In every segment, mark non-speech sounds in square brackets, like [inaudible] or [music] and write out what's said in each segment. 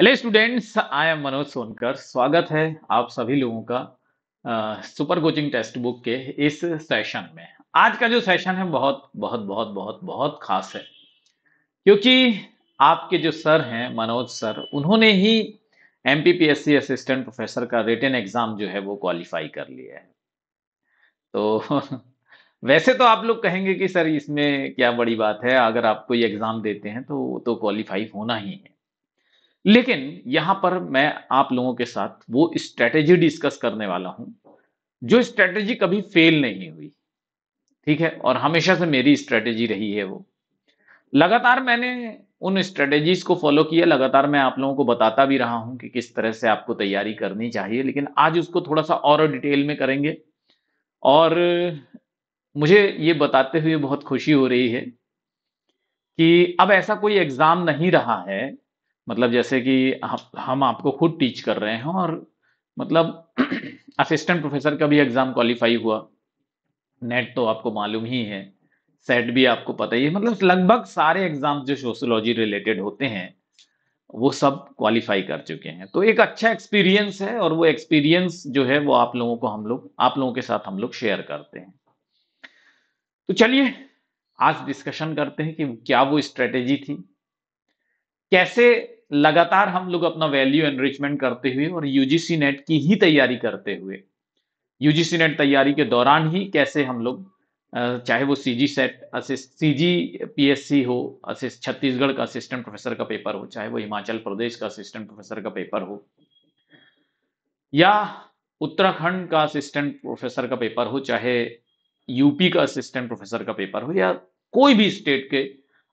hello students I am Manoj Sonkar स्वागत है आप सभी लोगों का आ, सुपर कोचिंग टेक्स्ट बुक के इस सेशन में आज का जो सेशन है बहुत बहुत बहुत बहुत बहुत खास है क्योंकि आपके जो सर हैं मनोज सर उन्होंने ही एम असिस्टेंट प्रोफेसर का रिटर्न एग्जाम जो है वो क्वालिफाई कर लिया है तो वैसे तो आप लोग कहेंगे कि सर इसमें क्या बड़ी बात है अगर आप कोई एग्जाम देते हैं तो वो तो क्वालिफाई होना ही है लेकिन यहां पर मैं आप लोगों के साथ वो स्ट्रेटेजी डिस्कस करने वाला हूं जो स्ट्रेटेजी कभी फेल नहीं हुई ठीक है और हमेशा से मेरी स्ट्रेटेजी रही है वो लगातार मैंने उन स्ट्रेटेजीज को फॉलो किया लगातार मैं आप लोगों को बताता भी रहा हूं कि किस तरह से आपको तैयारी करनी चाहिए लेकिन आज उसको थोड़ा सा और डिटेल में करेंगे और मुझे ये बताते हुए बहुत खुशी हो रही है कि अब ऐसा कोई एग्जाम नहीं रहा है मतलब जैसे कि हम आपको खुद टीच कर रहे हैं और मतलब असिस्टेंट [clears throat] प्रोफेसर का भी एग्ज़ाम क्वालिफाई हुआ नेट तो आपको मालूम ही है सेट भी आपको पता ही है मतलब लगभग सारे एग्ज़ाम जो सोशोलॉजी रिलेटेड होते हैं वो सब क्वालिफाई कर चुके हैं तो एक अच्छा एक्सपीरियंस है और वो एक्सपीरियंस जो है वो आप लोगों को हम लोग आप लोगों के साथ हम लोग शेयर करते हैं तो चलिए आज डिस्कशन करते हैं कि क्या वो स्ट्रेटेजी थी कैसे लगातार हम लोग अपना वैल्यू एनरिचमेंट करते हुए और यूजीसी नेट की ही तैयारी करते हुए यूजीसी नेट तैयारी के दौरान ही कैसे हम लोग चाहे वो C G SET C G P S C हो असिस्ट छत्तीसगढ़ का असिस्टेंट प्रोफेसर का पेपर हो चाहे वो हिमाचल प्रदेश का असिस्टेंट प्रोफेसर का पेपर हो या उत्तराखंड का असिस्टेंट प्रोफेसर का पेपर हो चाहे यूपी का असिस्टेंट प्रोफेसर का पेपर हो या कोई भी स्टेट के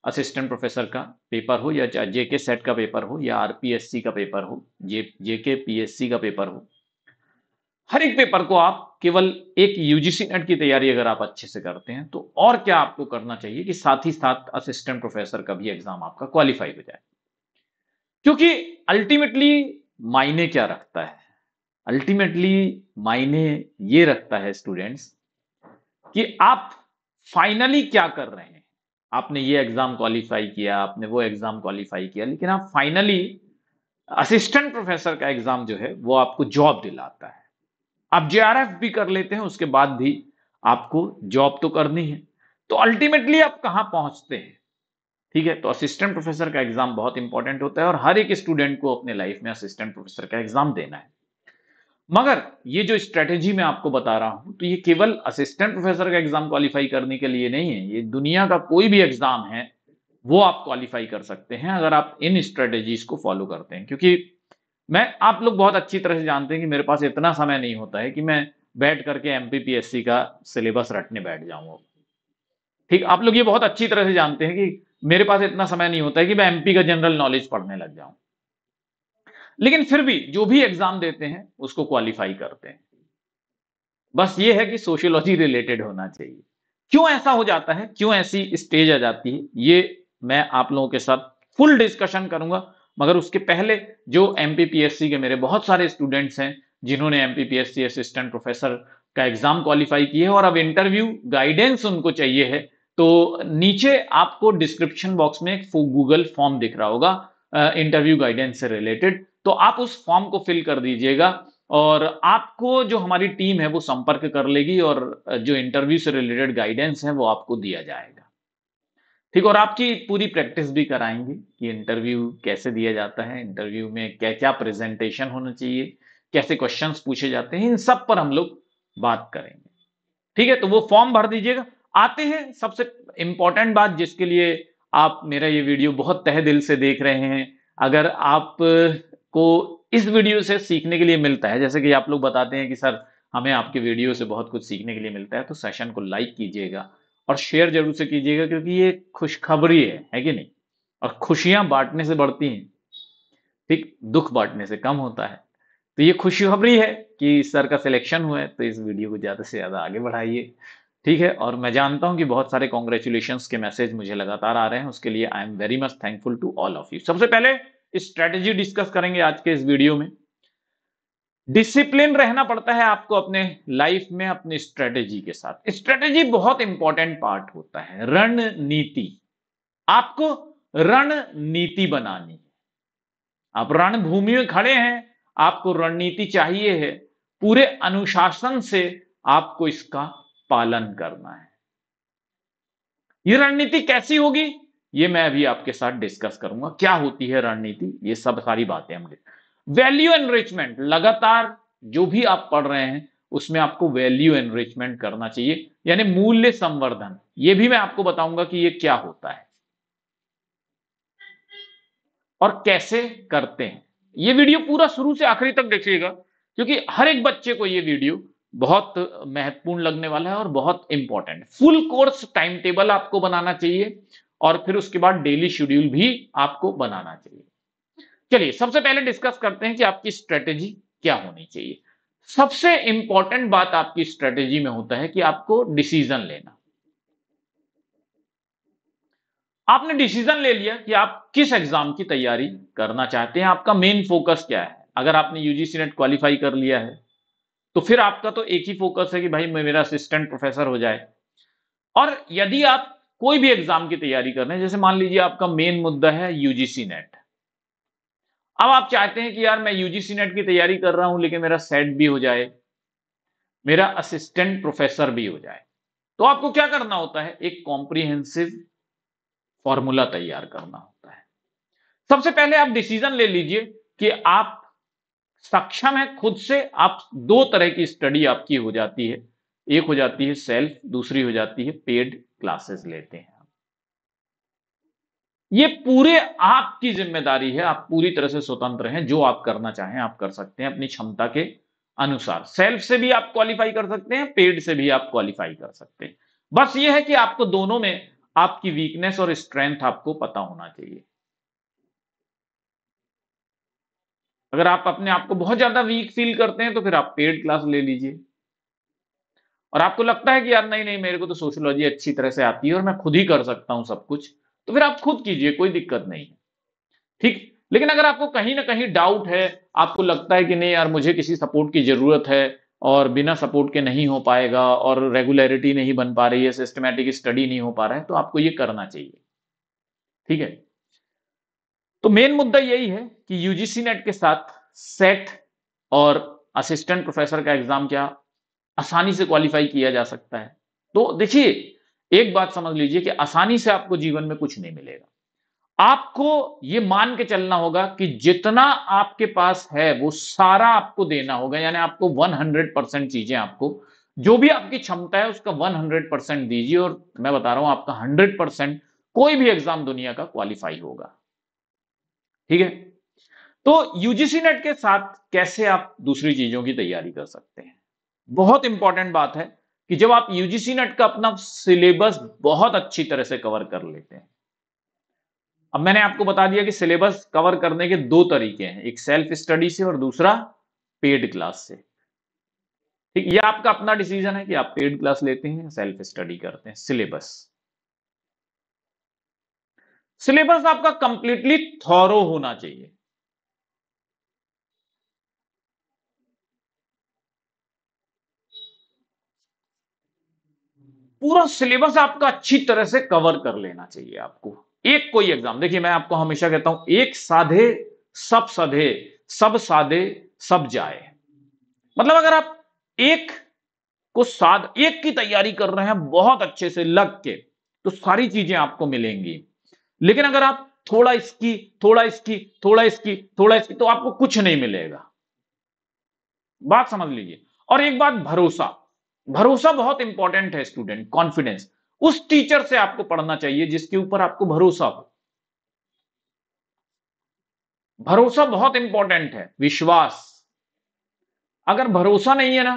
असिस्टेंट प्रोफेसर का पेपर हो या चाहे जेके सेट का पेपर हो या आरपीएससी का पेपर हो जे जेके पीएससी का पेपर हो हर एक पेपर को आप केवल एक यूजीसी नेट की तैयारी अगर आप अच्छे से करते हैं तो और क्या आपको करना चाहिए कि साथ ही साथ असिस्टेंट प्रोफेसर का भी एग्जाम आपका क्वालिफाई हो जाए क्योंकि अल्टीमेटली मायने क्या रखता है अल्टीमेटली मायने ये रखता है स्टूडेंट्स कि आप फाइनली क्या कर रहे हैं आपने ये एग्जाम क्वालिफाई किया आपने वो एग्जाम क्वालिफाई किया लेकिन आप फाइनली असिस्टेंट प्रोफेसर का एग्जाम जो है वो आपको जॉब दिलाता है आप जे भी कर लेते हैं उसके बाद भी आपको जॉब तो करनी है तो अल्टीमेटली आप कहां पहुंचते हैं ठीक है तो असिस्टेंट प्रोफेसर का एग्जाम बहुत इंपॉर्टेंट होता है और हर एक स्टूडेंट को अपने लाइफ में असिस्टेंट प्रोफेसर का एग्जाम देना है मगर ये जो स्ट्रेटेजी मैं आपको बता रहा हूं तो ये केवल असिस्टेंट प्रोफेसर का एग्जाम क्वालिफाई करने के लिए नहीं है ये दुनिया का कोई भी एग्जाम है वो आप क्वालिफाई कर सकते हैं अगर आप इन स्ट्रेटेजीज को फॉलो करते हैं क्योंकि मैं आप लोग बहुत अच्छी तरह से जानते हैं कि मेरे पास इतना समय नहीं होता है कि मैं बैठ करके एम का सिलेबस रटने बैठ जाऊं ठीक आप लोग ये बहुत अच्छी तरह से जानते हैं कि मेरे पास इतना समय नहीं होता है कि मैं एमपी का जनरल नॉलेज पढ़ने लग जाऊं लेकिन फिर भी जो भी एग्जाम देते हैं उसको क्वालिफाई करते हैं बस ये है कि सोशियोलॉजी रिलेटेड होना चाहिए क्यों ऐसा हो जाता है क्यों ऐसी स्टेज आ जाती है ये मैं आप लोगों के साथ फुल डिस्कशन करूंगा मगर उसके पहले जो एम के मेरे बहुत सारे स्टूडेंट्स हैं जिन्होंने एम असिस्टेंट प्रोफेसर का एग्जाम क्वालिफाई किया है और अब इंटरव्यू गाइडेंस उनको चाहिए है तो नीचे आपको डिस्क्रिप्शन बॉक्स में एक गूगल फॉर्म दिख रहा होगा इंटरव्यू गाइडेंस से रिलेटेड तो आप उस फॉर्म को फिल कर दीजिएगा और आपको जो हमारी टीम है वो संपर्क कर लेगी और जो इंटरव्यू से रिलेटेड गाइडेंस है वो आपको दिया जाएगा ठीक और आपकी पूरी प्रैक्टिस भी कराएंगे कि इंटरव्यू कैसे दिया जाता है इंटरव्यू में क्या क्या प्रेजेंटेशन होना चाहिए कैसे क्वेश्चंस पूछे जाते हैं इन सब पर हम लोग बात करेंगे ठीक है तो वो फॉर्म भर दीजिएगा आते हैं सबसे इंपॉर्टेंट बात जिसके लिए आप मेरा ये वीडियो बहुत तह दिल से देख रहे हैं अगर आप को इस वीडियो से सीखने के लिए मिलता है जैसे कि आप लोग बताते हैं कि सर हमें आपके वीडियो से बहुत कुछ सीखने के लिए मिलता है तो सेशन को लाइक कीजिएगा और शेयर जरूर से कीजिएगा क्योंकि ये खुशखबरी है है कि नहीं और खुशियां बांटने से बढ़ती हैं ठीक दुख बांटने से कम होता है तो ये खुशखबरी है कि सर का सिलेक्शन हुआ है तो इस वीडियो को ज़्यादा से ज़्यादा आगे बढ़ाइए ठीक है और मैं जानता हूं कि बहुत सारे कॉन्ग्रेचुलेशन के मैसेज मुझे लगातार आ रहे हैं उसके लिए I am very much thankful to all of you सबसे पहले स्ट्रेटेजी डिस्कस करेंगे आज के इस वीडियो में डिसिप्लिन रहना पड़ता है आपको अपने लाइफ में अपनी स्ट्रेटेजी के साथ स्ट्रेटेजी बहुत इंपॉर्टेंट पार्ट होता है रणनीति आपको रणनीति बनानी है आप रणभूमि में खड़े हैं आपको रणनीति चाहिए है पूरे अनुशासन से आपको इसका पालन करना है ये रणनीति कैसी होगी ये मैं अभी आपके साथ डिस्कस करूंगा क्या होती है रणनीति ये सब सारी बातें हम वैल्यू एनरिचमेंट लगातार जो भी आप पढ़ रहे हैं उसमें आपको वैल्यू एनरिचमेंट करना चाहिए यानी मूल्य संवर्धन ये भी मैं आपको बताऊंगा कि ये क्या होता है और कैसे करते हैं ये वीडियो पूरा शुरू से आखिरी तक देखिएगा क्योंकि हर एक बच्चे को ये वीडियो बहुत महत्वपूर्ण लगने वाला है और बहुत important full course time table आपको बनाना चाहिए और फिर उसके बाद डेली शेड्यूल भी आपको बनाना चाहिए चलिए सबसे पहले डिस्कस करते हैं कि आपकी स्ट्रेटेजी क्या होनी चाहिए सबसे इंपॉर्टेंट बात आपकी स्ट्रेटेजी में होता है कि आपको डिसीजन लेना आपने डिसीजन ले लिया कि आप किस एग्जाम की तैयारी करना चाहते हैं आपका मेन फोकस क्या है अगर आपने यूजीसी नेट क्वालिफाई कर लिया है तो फिर आपका तो एक ही फोकस है कि भाई मैं मेरा असिस्टेंट प्रोफेसर हो जाए और यदि आप कोई भी एग्जाम की तैयारी करने जैसे मान लीजिए आपका मेन मुद्दा है यूजीसी नेट अब आप चाहते हैं कि यार मैं यूजीसी नेट की तैयारी कर रहा हूं लेकिन मेरा सेट भी हो जाए मेरा असिस्टेंट प्रोफेसर भी हो जाए तो आपको क्या करना होता है एक कॉम्प्रिहेंसिव फॉर्मूला तैयार करना होता है सबसे पहले आप डिसीजन ले लीजिए कि आप सक्षम है खुद से आप दो तरह की स्टडी आपकी हो जाती है एक हो जाती है सेल्फ दूसरी हो जाती है पेड क्लासेस लेते हैं ये पूरे आपकी जिम्मेदारी है आप पूरी तरह से स्वतंत्र हैं जो आप करना चाहें आप कर सकते हैं अपनी क्षमता के अनुसार सेल्फ से भी आप क्वालिफाई कर सकते हैं पेड से भी आप क्वालिफाई कर सकते हैं बस ये है कि आपको दोनों में आपकी वीकनेस और स्ट्रेंथ आपको पता होना चाहिए अगर आप अपने आप को बहुत ज्यादा वीक फील करते हैं तो फिर आप पेड क्लास ले लीजिए और आपको लगता है कि यार नहीं नहीं मेरे को तो सोशोलॉजी अच्छी तरह से आती है और मैं खुद ही कर सकता हूं सब कुछ तो फिर आप खुद कीजिए कोई दिक्कत नहीं है ठीक लेकिन अगर आपको कहीं ना कहीं डाउट है आपको लगता है कि नहीं यार मुझे किसी सपोर्ट की जरूरत है और बिना सपोर्ट के नहीं हो पाएगा और रेगुलरिटी नहीं बन पा रही है सिस्टमेटिक स्टडी नहीं हो पा रहा है तो आपको ये करना चाहिए ठीक है तो मेन मुद्दा यही है कि यूजीसी नेट के साथ सेट और असिस्टेंट प्रोफेसर का एग्जाम क्या आसानी से क्वालिफाई किया जा सकता है तो देखिए एक बात समझ लीजिए कि आसानी से आपको जीवन में कुछ नहीं मिलेगा आपको यह मान के चलना होगा कि जितना आपके पास है वो सारा आपको देना होगा यानी आपको 100 परसेंट चीजें आपको जो भी आपकी क्षमता है उसका 100 परसेंट दीजिए और मैं बता रहा हूं आपका 100 परसेंट कोई भी एग्जाम दुनिया का क्वालिफाई होगा ठीक है तो यूजीसी नेट के साथ कैसे आप दूसरी चीजों की तैयारी कर सकते हैं बहुत इंपॉर्टेंट बात है कि जब आप यूजीसी नेट का अपना सिलेबस बहुत अच्छी तरह से कवर कर लेते हैं अब मैंने आपको बता दिया कि सिलेबस कवर करने के दो तरीके हैं एक सेल्फ स्टडी से और दूसरा पेड क्लास से ठीक ये आपका अपना डिसीजन है कि आप पेड क्लास लेते हैं सेल्फ स्टडी करते हैं सिलेबस सिलेबस आपका कंप्लीटली थॉरो होना चाहिए पूरा सिलेबस आपका अच्छी तरह से कवर कर लेना चाहिए आपको एक कोई एग्जाम देखिए मैं आपको हमेशा कहता हूं एक साधे सब साधे सब साधे सब जाए मतलब अगर आप एक को साध एक की तैयारी कर रहे हैं बहुत अच्छे से लग के तो सारी चीजें आपको मिलेंगी लेकिन अगर आप थोड़ा इसकी थोड़ा इसकी थोड़ा इसकी थोड़ा इसकी तो आपको कुछ नहीं मिलेगा बात समझ लीजिए और एक बात भरोसा भरोसा बहुत इंपॉर्टेंट है स्टूडेंट कॉन्फिडेंस उस टीचर से आपको पढ़ना चाहिए जिसके ऊपर आपको भरोसा हो भरोसा बहुत इंपॉर्टेंट है विश्वास अगर भरोसा नहीं है ना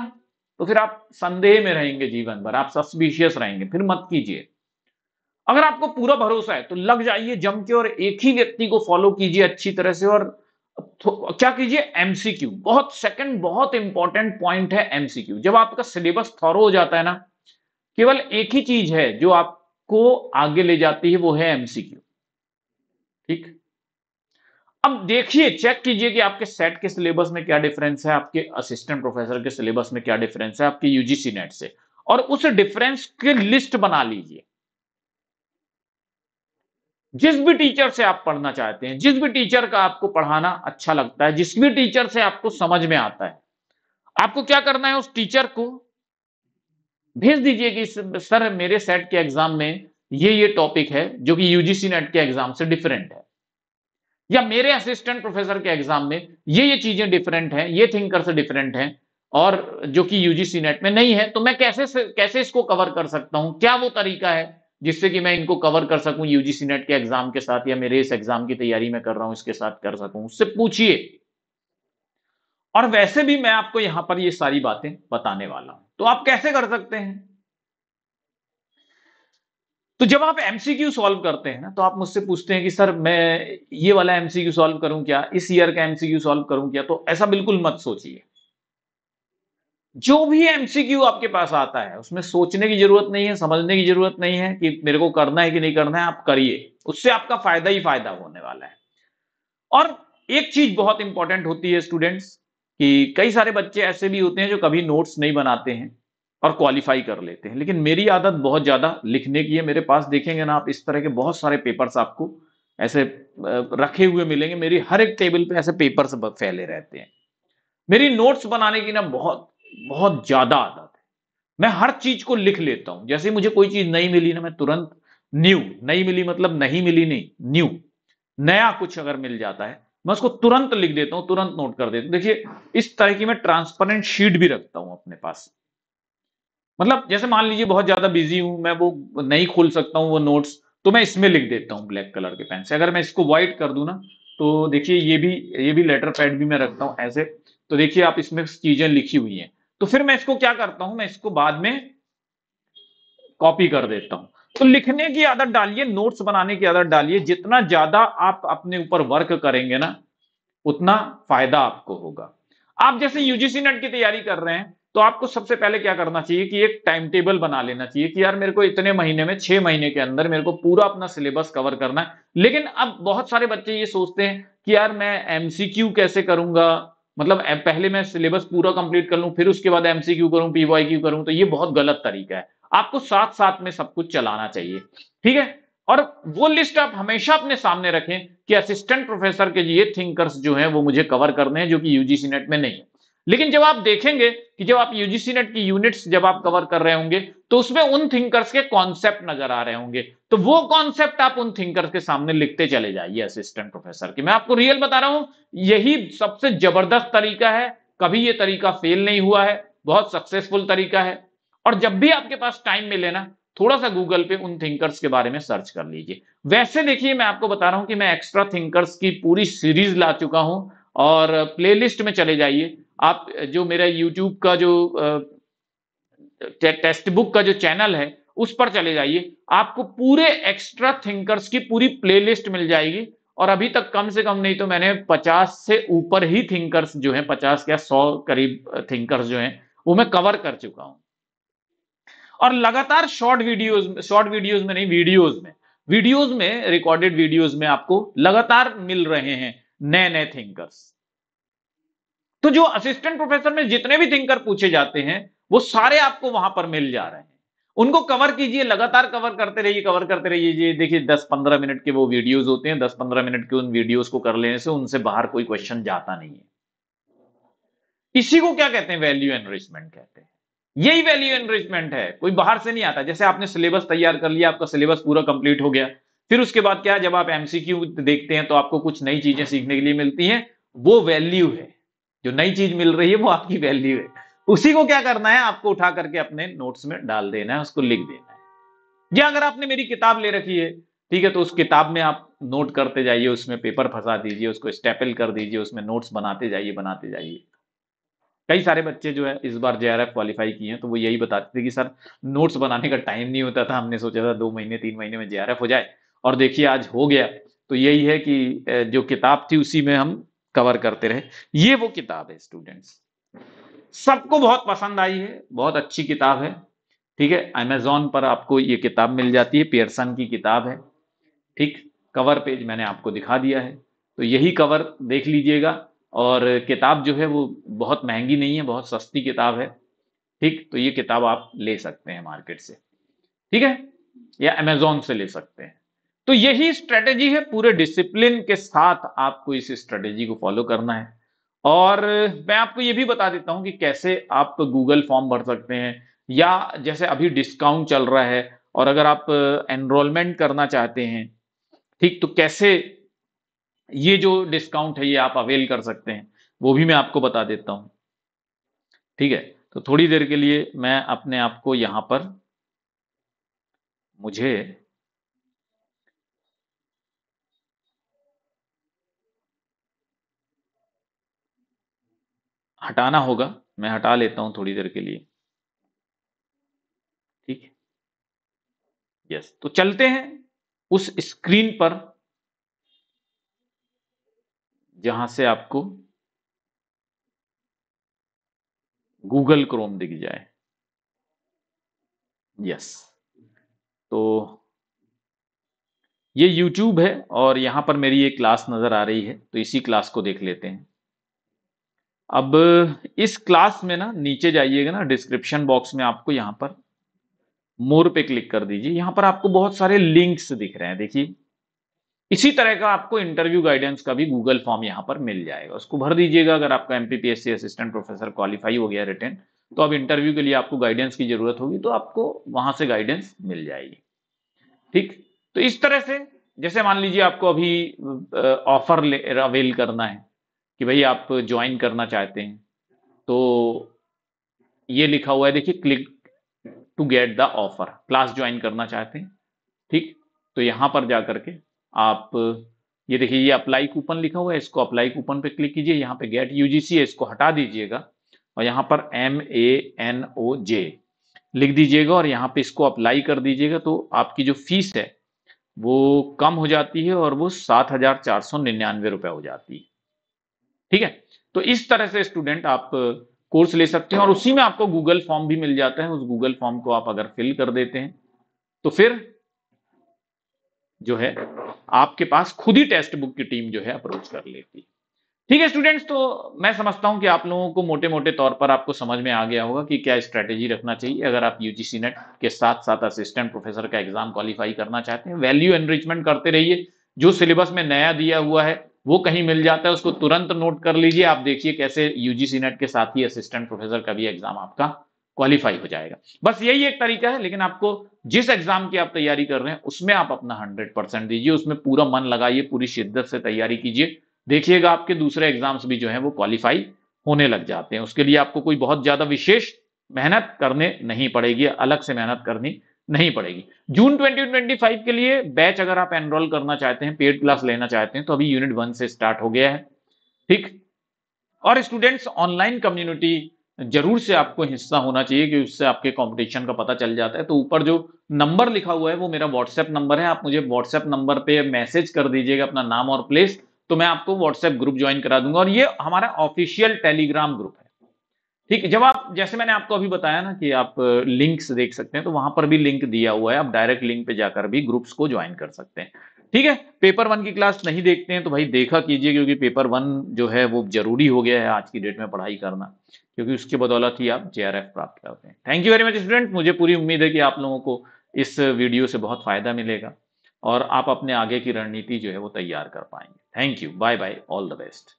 तो फिर आप संदेह में रहेंगे जीवन भर आप सस्पिशियस रहेंगे फिर मत कीजिए अगर आपको पूरा भरोसा है तो लग जाइए जम के और एक ही व्यक्ति को फॉलो कीजिए अच्छी तरह से और तो क्या कीजिए एमसीक्यू बहुत सेकंड बहुत इंपॉर्टेंट पॉइंट है एमसीक्यू जब आपका सिलेबस थॉरो हो जाता है ना केवल एक ही चीज है जो आपको आगे ले जाती है वो है एमसीक्यू ठीक अब देखिए चेक कीजिए कि आपके सेट के सिलेबस में क्या डिफरेंस है आपके असिस्टेंट प्रोफेसर के सिलेबस में क्या डिफरेंस है आपके यूजीसी नेट से और उस डिफरेंस की लिस्ट बना लीजिए जिस भी टीचर से आप पढ़ना चाहते हैं जिस भी टीचर का आपको पढ़ाना अच्छा लगता है जिस भी टीचर से आपको समझ में आता है आपको क्या करना है उस टीचर को भेज दीजिए कि सर मेरे सेट के एग्जाम में ये ये टॉपिक है जो कि यूजीसी नेट के एग्जाम से डिफरेंट है या मेरे असिस्टेंट प्रोफेसर के एग्जाम में ये ये चीजें डिफरेंट हैं ये थिंकर से डिफरेंट हैं और जो कि यूजीसी नेट में नहीं है तो मैं कैसे कैसे इसको कवर कर सकता हूं क्या वो तरीका है जिससे कि मैं इनको कवर कर सकूं यूजीसी नेट के एग्जाम के साथ या मेरे इस एग्जाम की तैयारी में कर रहा हूं इसके साथ कर सकूं उससे पूछिए और वैसे भी मैं आपको यहां पर ये सारी बातें बताने वाला हूं तो आप कैसे कर सकते हैं तो जब आप एमसीक्यू सॉल्व करते हैं ना तो आप मुझसे पूछते हैं कि सर मैं ये वाला एमसीक्यू सॉल्व करूं क्या इस ईयर का एमसीक्यू सॉल्व करूं क्या तो ऐसा बिल्कुल मत सोचिए जो भी एमसीक्यू आपके पास आता है उसमें सोचने की जरूरत नहीं है समझने की जरूरत नहीं है कि मेरे को करना है कि नहीं करना है आप करिए उससे आपका फायदा ही फायदा होने वाला है और एक चीज बहुत इंपॉर्टेंट होती है स्टूडेंट्स कि कई सारे बच्चे ऐसे भी होते हैं जो कभी नोट्स नहीं बनाते हैं और क्वालिफाई कर लेते हैं लेकिन मेरी आदत बहुत ज्यादा लिखने की है मेरे पास देखेंगे ना आप इस तरह के बहुत सारे पेपर्स आपको ऐसे रखे हुए मिलेंगे मेरी हर एक टेबल पे ऐसे पेपर्स फैले रहते हैं मेरी नोट्स बनाने की ना बहुत बहुत ज्यादा आदत है मैं हर चीज को लिख लेता हूं जैसे मुझे कोई चीज नहीं मिली ना मैं तुरंत न्यू नहीं मिली मतलब नहीं मिली नहीं न्यू नया कुछ अगर मिल जाता है मैं उसको तुरंत लिख देता हूं तुरंत नोट कर देता हूं देखिए इस तरह की मैं ट्रांसपेरेंट शीट भी रखता हूं अपने पास मतलब जैसे मान लीजिए बहुत ज्यादा बिजी हूं मैं वो नहीं खोल सकता हूं वो नोट्स तो मैं इसमें लिख देता हूं ब्लैक कलर के पेन से अगर मैं इसको व्हाइट कर दू ना तो देखिए ये भी ये भी लेटर पैड भी मैं रखता हूं ऐसे तो देखिए आप इसमें चीजें लिखी हुई हैं तो फिर मैं इसको क्या करता हूं मैं इसको बाद में कॉपी कर देता हूं तो लिखने की आदत डालिए नोट्स बनाने की आदत डालिए जितना ज्यादा आप अपने ऊपर वर्क करेंगे ना उतना फायदा आपको होगा आप जैसे यूजीसी नेट की तैयारी कर रहे हैं तो आपको सबसे पहले क्या करना चाहिए कि एक टाइम टेबल बना लेना चाहिए कि यार मेरे को इतने महीने में छह महीने के अंदर मेरे को पूरा अपना सिलेबस कवर करना है लेकिन अब बहुत सारे बच्चे ये सोचते हैं कि यार मैं एमसीक्यू कैसे करूंगा मतलब पहले मैं सिलेबस पूरा कंप्लीट कर लूं फिर उसके बाद एमसीक्यू करूं पीवाई क्यू करूं तो ये बहुत गलत तरीका है आपको साथ साथ में सब कुछ चलाना चाहिए ठीक है और वो लिस्ट आप हमेशा अपने सामने रखें कि असिस्टेंट प्रोफेसर के लिए थिंकर्स जो हैं वो मुझे कवर करने हैं जो कि यूजीसी नेट में नहीं है लेकिन जब आप देखेंगे कि जब आप यूजीसी नेट की यूनिट्स जब आप कवर कर रहे होंगे तो उसमें उन थिंकर्स के कॉन्सेप्ट नजर आ रहे होंगे तो वो कॉन्सेप्ट आप उन थिंकर्स के सामने लिखते चले जाइए असिस्टेंट प्रोफेसर की मैं आपको रियल बता रहा हूं यही सबसे जबरदस्त तरीका है कभी ये तरीका फेल नहीं हुआ है बहुत सक्सेसफुल तरीका है और जब भी आपके पास टाइम मिले ना थोड़ा सा गूगल पे उन थिंकर्स के बारे में सर्च कर लीजिए वैसे देखिए मैं आपको बता रहा हूं कि मैं एक्स्ट्रा थिंकर्स की पूरी सीरीज ला चुका हूं और प्लेलिस्ट में चले जाइए आप जो मेरा यूट्यूब का जो टेक्स्ट बुक का जो चैनल है उस पर चले जाइए आपको पूरे एक्स्ट्रा थिंकर्स की पूरी प्लेलिस्ट मिल जाएगी और अभी तक कम से कम नहीं तो मैंने 50 से ऊपर ही थिंकर्स जो हैं 50 या 100 करीब थिंकर्स जो हैं वो मैं कवर कर चुका हूं और लगातार शॉर्ट वीडियोज शॉर्ट वीडियोज में नहीं वीडियोज में वीडियोज में रिकॉर्डेड वीडियोज में आपको लगातार मिल रहे हैं नए नए थिंकर्स तो जो असिस्टेंट प्रोफेसर में जितने भी थिंकर पूछे जाते हैं वो सारे आपको वहां पर मिल जा रहे हैं उनको कवर कीजिए लगातार कवर करते रहिए कवर करते रहिए देखिए 10-15 मिनट के वो वीडियोस होते हैं 10-15 मिनट के उन वीडियोस को कर लेने से उनसे बाहर कोई क्वेश्चन जाता नहीं है इसी को क्या कहते हैं वैल्यू एनरिचमेंट कहते हैं यही वैल्यू एनरिचमेंट है कोई बाहर से नहीं आता जैसे आपने सिलेबस तैयार कर लिया आपका सिलेबस पूरा कंप्लीट हो गया फिर उसके बाद क्या जब आप एमसीक्यू देखते हैं तो आपको कुछ नई चीजें सीखने के लिए मिलती हैं वो वैल्यू है जो नई चीज मिल रही है वो आपकी वैल्यू है उसी को क्या करना है आपको उठा करके अपने नोट्स में डाल देना है उसको लिख देना है या अगर आपने मेरी किताब ले रखी है ठीक है तो उस किताब में आप नोट करते जाइए उसमें पेपर फंसा दीजिए उसको स्टेपल कर दीजिए उसमें नोट्स बनाते जाइए बनाते जाइए कई सारे बच्चे जो है इस बार जे आर एफ क्वालिफाई किए हैं तो वो यही बताते थे कि सर नोट्स बनाने का टाइम नहीं होता था हमने सोचा था दो महीने तीन महीने में जे आर एफ हो जाए और देखिए आज हो गया तो यही है कि जो किताब थी उसी में हम कवर करते रहे ये वो किताब है स्टूडेंट्स सबको बहुत पसंद आई है बहुत अच्छी किताब है ठीक है अमेजोन पर आपको ये किताब मिल जाती है पियर्सन की किताब है ठीक कवर पेज मैंने आपको दिखा दिया है तो यही कवर देख लीजिएगा और किताब जो है वो बहुत महंगी नहीं है बहुत सस्ती किताब है ठीक तो ये किताब आप ले सकते हैं मार्केट से ठीक है या अमेजोन से ले सकते हैं तो यही स्ट्रेटेजी है पूरे डिसिप्लिन के साथ आपको इस स्ट्रेटेजी को फॉलो करना है और मैं आपको ये भी बता देता हूं कि कैसे आप गूगल फॉर्म भर सकते हैं या जैसे अभी डिस्काउंट चल रहा है और अगर आप एनरोलमेंट करना चाहते हैं ठीक तो कैसे ये जो डिस्काउंट है ये आप अवेल कर सकते हैं वो भी मैं आपको बता देता हूं ठीक है तो थोड़ी देर के लिए मैं अपने आप को यहां पर मुझे हटाना होगा मैं हटा लेता हूं थोड़ी देर के लिए ठीक है यस तो चलते हैं उस स्क्रीन पर जहां से आपको गूगल क्रोम दिख जाए यस तो ये यूट्यूब है और यहां पर मेरी ये क्लास नज़र आ रही है तो इसी क्लास को देख लेते हैं अब इस क्लास में ना नीचे जाइएगा ना डिस्क्रिप्शन बॉक्स में आपको यहां पर मोर पे क्लिक कर दीजिए यहां पर आपको बहुत सारे लिंक्स दिख रहे हैं देखिए इसी तरह का आपको इंटरव्यू गाइडेंस का भी गूगल फॉर्म यहां पर मिल जाएगा उसको भर दीजिएगा अगर आपका एमपीपीएससी असिस्टेंट प्रोफेसर क्वालिफाई हो गया रिटर्न तो अब इंटरव्यू के लिए आपको गाइडेंस की जरूरत होगी तो आपको वहां से गाइडेंस मिल जाएगी ठीक तो इस तरह से जैसे मान लीजिए आपको अभी ऑफर अवेल करना है कि भाई आप ज्वाइन करना चाहते हैं तो ये लिखा हुआ है देखिए click to get the offer class join करना चाहते हैं ठीक तो यहां पर जा करके आप ये देखिए ये अप्लाई कूपन लिखा हुआ है इसको अप्लाई कूपन पे क्लिक कीजिए यहाँ पे गेट यूजीसी इसको हटा दीजिएगा और यहाँ पर एम ए एन ओ जे लिख दीजिएगा और यहाँ पे इसको अप्लाई कर दीजिएगा तो आपकी जो फीस है वो कम हो जाती है और वो सात हजार चार सौ निन्यानवे रुपये हो जाती है ठीक है तो इस तरह से स्टूडेंट आप कोर्स ले सकते हैं और उसी में आपको गूगल फॉर्म भी मिल जाता है उस गूगल फॉर्म को आप अगर फिल कर देते हैं तो फिर जो है आपके पास खुद ही टेस्ट बुक की टीम जो है अप्रोच कर लेती है ठीक है स्टूडेंट्स तो मैं समझता हूं कि आप लोगों को मोटे मोटे तौर पर आपको समझ में आ गया होगा कि क्या स्ट्रेटेजी रखना चाहिए अगर आप यूजीसी नेट के साथ साथ असिस्टेंट प्रोफेसर का एग्जाम क्वालिफाई करना चाहते हैं वैल्यू एनरिचमेंट करते रहिए जो सिलेबस में नया दिया हुआ है वो कहीं मिल जाता है उसको तुरंत नोट कर लीजिए आप देखिए कैसे यूजीसी नेट के साथ ही असिस्टेंट प्रोफेसर का भी एग्जाम आपका क्वालिफाई हो जाएगा बस यही एक तरीका है लेकिन आपको जिस एग्जाम की आप तैयारी कर रहे हैं उसमें आप अपना हंड्रेड परसेंट दीजिए उसमें पूरा मन लगाइए पूरी शिद्दत से तैयारी कीजिए देखिएगा आपके दूसरे एग्जाम्स भी जो है वो क्वालिफाई होने लग जाते हैं उसके लिए आपको कोई बहुत ज्यादा विशेष मेहनत करने नहीं पड़ेगी अलग से मेहनत करनी नहीं पड़ेगी जून 2025 के लिए बैच अगर आप एनरोल करना चाहते हैं पेड क्लास लेना चाहते हैं तो अभी यूनिट वन से स्टार्ट हो गया है ठीक और स्टूडेंट्स ऑनलाइन कम्युनिटी जरूर से आपको हिस्सा होना चाहिए कि उससे आपके कंपटीशन का पता चल जाता है तो ऊपर जो नंबर लिखा हुआ है वो मेरा व्हाट्सएप नंबर है आप मुझे व्हाट्सएप नंबर पे मैसेज कर दीजिएगा अपना नाम और प्लेस तो मैं आपको व्हाट्सएप ग्रुप ज्वाइन करा दूंगा और ये हमारा ऑफिशियल टेलीग्राम ग्रुप है ठीक है जब आप जैसे मैंने आपको अभी बताया ना कि आप लिंक्स देख सकते हैं तो वहां पर भी लिंक दिया हुआ है आप डायरेक्ट लिंक पे जाकर भी ग्रुप्स को ज्वाइन कर सकते हैं ठीक है पेपर वन की क्लास नहीं देखते हैं तो भाई देखा कीजिए क्योंकि पेपर वन जो है वो जरूरी हो गया है आज की डेट में पढ़ाई करना क्योंकि उसके बदौलत ही आप जे प्राप्त करते हैं thank you very much student मुझे पूरी उम्मीद है कि आप लोगों को इस वीडियो से बहुत फायदा मिलेगा और आप अपने आगे की रणनीति जो है वो तैयार कर पाएंगे thank you bye bye all the best